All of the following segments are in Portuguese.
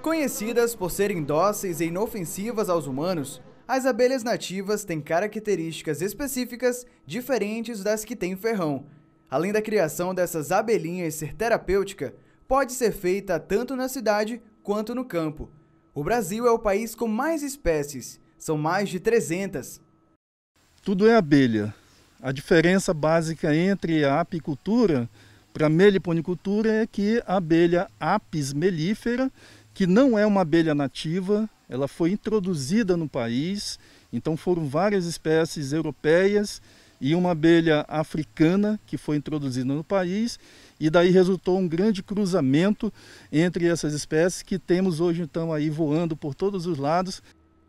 Conhecidas por serem dóceis e inofensivas aos humanos, as abelhas nativas têm características específicas diferentes das que têm ferrão. Além da criação dessas abelhinhas ser terapêutica, pode ser feita tanto na cidade quanto no campo. O Brasil é o país com mais espécies, são mais de 300. Tudo é abelha. A diferença básica entre a apicultura para meliponicultura é que a abelha apis mellifera, que não é uma abelha nativa, ela foi introduzida no país, então foram várias espécies europeias e uma abelha africana que foi introduzida no país, e daí resultou um grande cruzamento entre essas espécies que temos hoje então aí voando por todos os lados.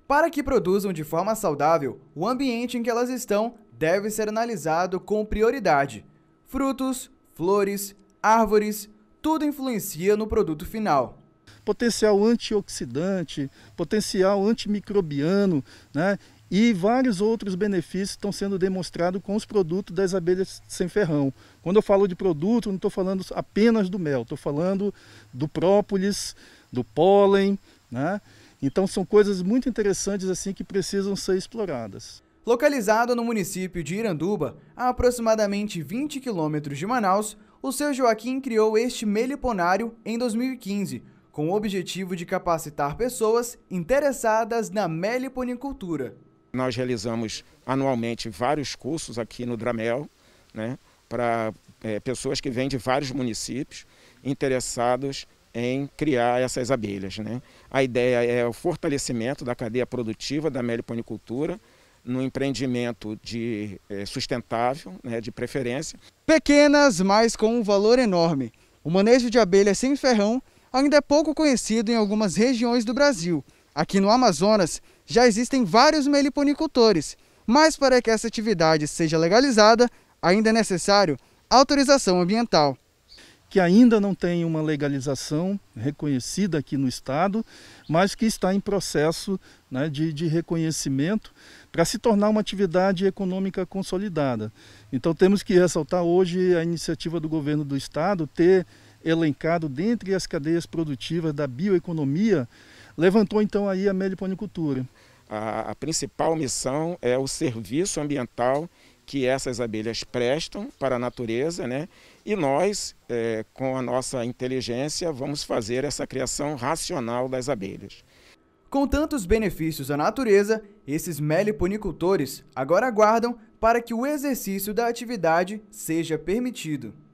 Para que produzam de forma saudável, o ambiente em que elas estão deve ser analisado com prioridade. Frutos, flores, árvores, tudo influencia no produto final. Potencial antioxidante, potencial antimicrobiano, né? E vários outros benefícios estão sendo demonstrados com os produtos das abelhas sem ferrão. Quando eu falo de produto, não estou falando apenas do mel, estou falando do própolis, do pólen, né? Então são coisas muito interessantes assim que precisam ser exploradas. Localizado no município de Iranduba, a aproximadamente 20 quilômetros de Manaus, o seu Joaquim criou este meliponário em 2015, com o objetivo de capacitar pessoas interessadas na meliponicultura. Nós realizamos anualmente vários cursos aqui no Dramel, né, para é, pessoas que vêm de vários municípios interessados em criar essas abelhas. Né? A ideia é o fortalecimento da cadeia produtiva da meliponicultura, no empreendimento de eh, sustentável, né, de preferência. Pequenas, mas com um valor enorme. O manejo de abelhas sem ferrão ainda é pouco conhecido em algumas regiões do Brasil. Aqui no Amazonas já existem vários meliponicultores, mas para que essa atividade seja legalizada, ainda é necessário autorização ambiental que ainda não tem uma legalização reconhecida aqui no estado, mas que está em processo né, de, de reconhecimento para se tornar uma atividade econômica consolidada. Então temos que ressaltar hoje a iniciativa do governo do estado ter elencado dentre as cadeias produtivas da bioeconomia, levantou então aí a meliponicultura. A, a principal missão é o serviço ambiental que essas abelhas prestam para a natureza, né? E nós, é, com a nossa inteligência, vamos fazer essa criação racional das abelhas. Com tantos benefícios à natureza, esses meliponicultores agora aguardam para que o exercício da atividade seja permitido.